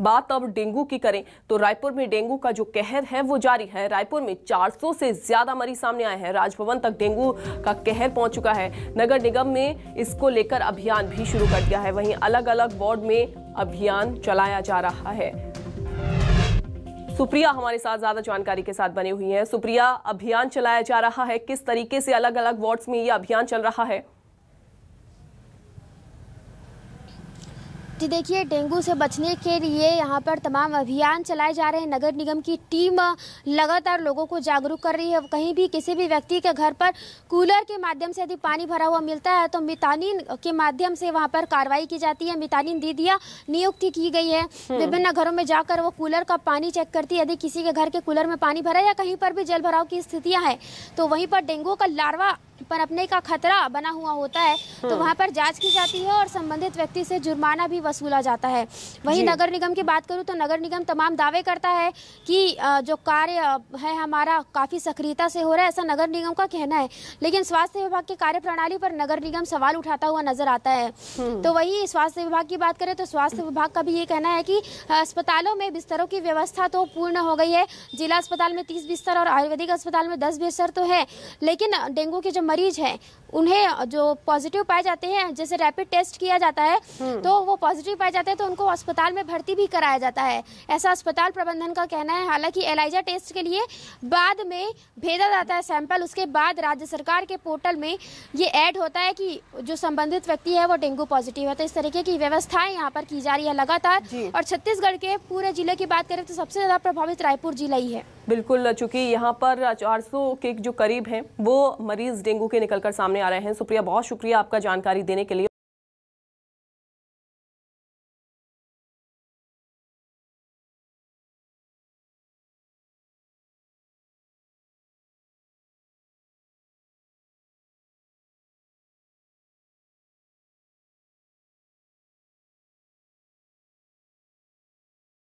बात अब डेंगू की करें तो रायपुर में डेंगू का जो कहर है वो जारी है रायपुर में 400 से ज्यादा मरीज सामने आए हैं राजभवन तक डेंगू का कहर पहुंच चुका है नगर निगम ने इसको लेकर अभियान भी शुरू कर दिया है वहीं अलग अलग वार्ड में अभियान चलाया जा रहा है सुप्रिया हमारे साथ ज्यादा जानकारी के साथ बनी हुई है सुप्रिया अभियान चलाया जा रहा है किस तरीके से अलग अलग वार्ड्स में ये अभियान चल रहा है जी देखिए डेंगू से बचने के लिए यहाँ पर तमाम अभियान चलाए जा रहे हैं नगर निगम की टीम लगातार लोगों को जागरूक कर रही है कहीं भी किसी भी व्यक्ति के घर पर कूलर के माध्यम से यदि पानी भरा हुआ मिलता है तो मितानिन के माध्यम से वहाँ पर कार्रवाई की जाती है मितानिन दीदियाँ नियुक्ति की गई है हम्म। विभिन्न घरों में जाकर वो कूलर का पानी चेक करती है यदि किसी के घर के कूलर में पानी भरा या कहीं पर भी जल भराव की स्थितियाँ हैं तो वहीं पर डेंगू का लार्वा पनपने का खतरा बना हुआ होता है तो हाँ। वहाँ पर जांच की जाती है और संबंधित व्यक्ति से जुर्माना भी वसूला जाता है वहीं नगर निगम की बात करूँ तो नगर निगम तमाम दावे करता है कि जो कार्य है हमारा काफ़ी सक्रियता से हो रहा है ऐसा नगर निगम का कहना है लेकिन स्वास्थ्य विभाग की कार्य पर नगर निगम सवाल उठाता हुआ नजर आता है हम्म। तो वही स्वास्थ्य विभाग की बात करें तो स्वास्थ्य विभाग का भी ये कहना है कि अस्पतालों में बिस्तरों की व्यवस्था तो पूर्ण हो गई है जिला अस्पताल में तीस बिस्तर और आयुर्वेदिक अस्पताल में दस बिस्तर तो है लेकिन डेंगू के जो मरीज हैं उन्हें जो पॉजिटिव पाए जाते हैं जैसे रैपिड टेस्ट किया जाता है हम्म। तो वो पॉजिटिव पाए जाते हैं तो उनको अस्पताल में भर्ती भी कराया जाता है ऐसा अस्पताल प्रबंधन का कहना है हालांकि एलाइजा टेस्ट के लिए बाद में भेजा जाता है सैंपल उसके बाद राज्य सरकार के पोर्टल में ये ऐड होता है कि जो संबंधित व्यक्ति है वो डेंगू पॉजिटिव है तो इस तरीके की व्यवस्थाएं यहाँ पर की जा रही है लगातार और छत्तीसगढ़ के पूरे जिले की बात करें तो सबसे ज़्यादा प्रभावित रायपुर जिला ही है बिल्कुल चूंकि यहाँ पर 400 के जो करीब हैं वो मरीज़ डेंगू के निकलकर सामने आ रहे हैं सुप्रिया बहुत शुक्रिया आपका जानकारी देने के लिए